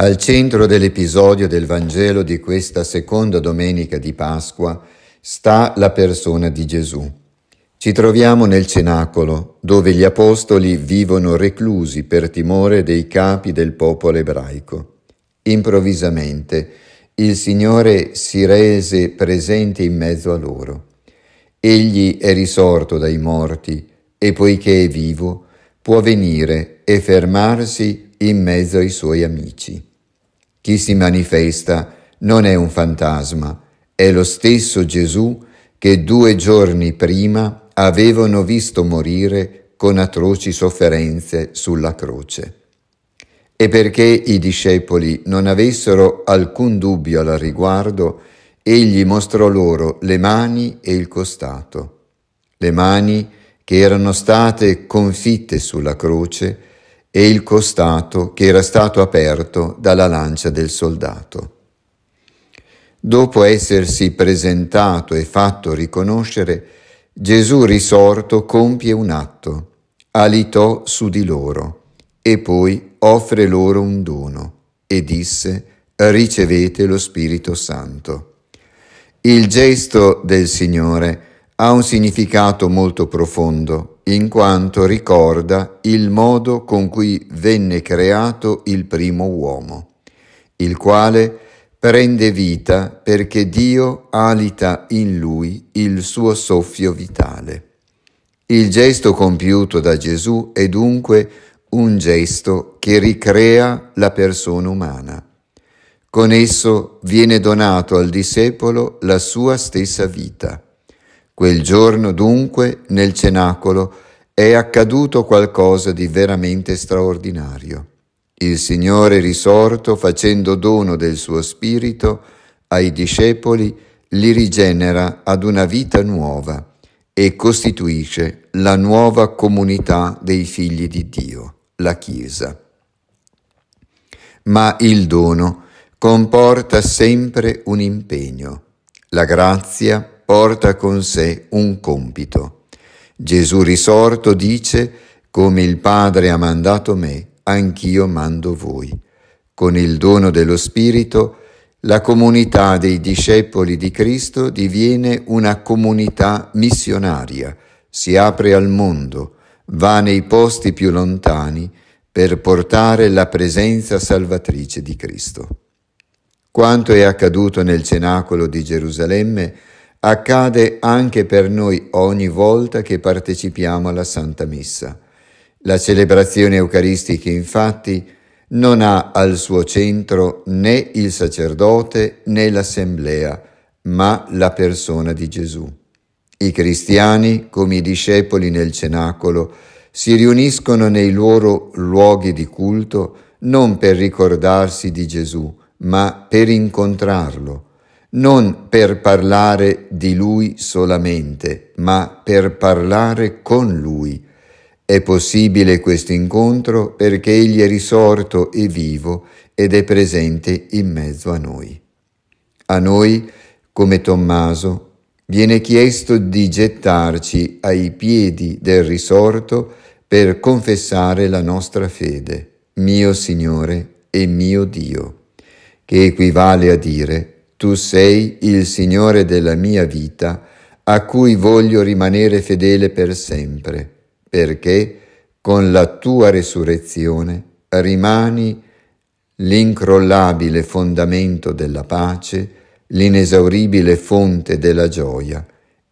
Al centro dell'episodio del Vangelo di questa seconda domenica di Pasqua sta la persona di Gesù. Ci troviamo nel cenacolo, dove gli apostoli vivono reclusi per timore dei capi del popolo ebraico. Improvvisamente il Signore si rese presente in mezzo a loro. Egli è risorto dai morti e poiché è vivo, può venire e fermarsi in mezzo ai suoi amici. Chi si manifesta non è un fantasma, è lo stesso Gesù che due giorni prima avevano visto morire con atroci sofferenze sulla croce. E perché i discepoli non avessero alcun dubbio al riguardo, egli mostrò loro le mani e il costato. Le mani che erano state confitte sulla croce, e il costato che era stato aperto dalla lancia del soldato. Dopo essersi presentato e fatto riconoscere, Gesù risorto compie un atto, alitò su di loro e poi offre loro un dono e disse ricevete lo Spirito Santo. Il gesto del Signore ha un significato molto profondo in quanto ricorda il modo con cui venne creato il primo uomo, il quale prende vita perché Dio alita in lui il suo soffio vitale. Il gesto compiuto da Gesù è dunque un gesto che ricrea la persona umana. Con esso viene donato al discepolo la sua stessa vita. Quel giorno dunque nel cenacolo è accaduto qualcosa di veramente straordinario. Il Signore risorto, facendo dono del suo spirito ai discepoli, li rigenera ad una vita nuova e costituisce la nuova comunità dei figli di Dio, la Chiesa. Ma il dono comporta sempre un impegno. La grazia porta con sé un compito. Gesù risorto dice, come il Padre ha mandato me, anch'io mando voi. Con il dono dello Spirito, la comunità dei discepoli di Cristo diviene una comunità missionaria, si apre al mondo, va nei posti più lontani per portare la presenza salvatrice di Cristo. Quanto è accaduto nel cenacolo di Gerusalemme accade anche per noi ogni volta che partecipiamo alla Santa Messa. La celebrazione eucaristica, infatti, non ha al suo centro né il sacerdote né l'assemblea, ma la persona di Gesù. I cristiani, come i discepoli nel cenacolo, si riuniscono nei loro luoghi di culto non per ricordarsi di Gesù, ma per incontrarlo, non per parlare di Lui solamente, ma per parlare con Lui. È possibile questo incontro perché Egli è risorto e vivo ed è presente in mezzo a noi. A noi, come Tommaso, viene chiesto di gettarci ai piedi del risorto per confessare la nostra fede, mio Signore e mio Dio, che equivale a dire tu sei il Signore della mia vita, a cui voglio rimanere fedele per sempre, perché con la tua resurrezione rimani l'incrollabile fondamento della pace, l'inesauribile fonte della gioia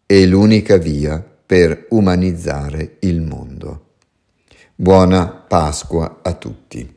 e l'unica via per umanizzare il mondo. Buona Pasqua a tutti.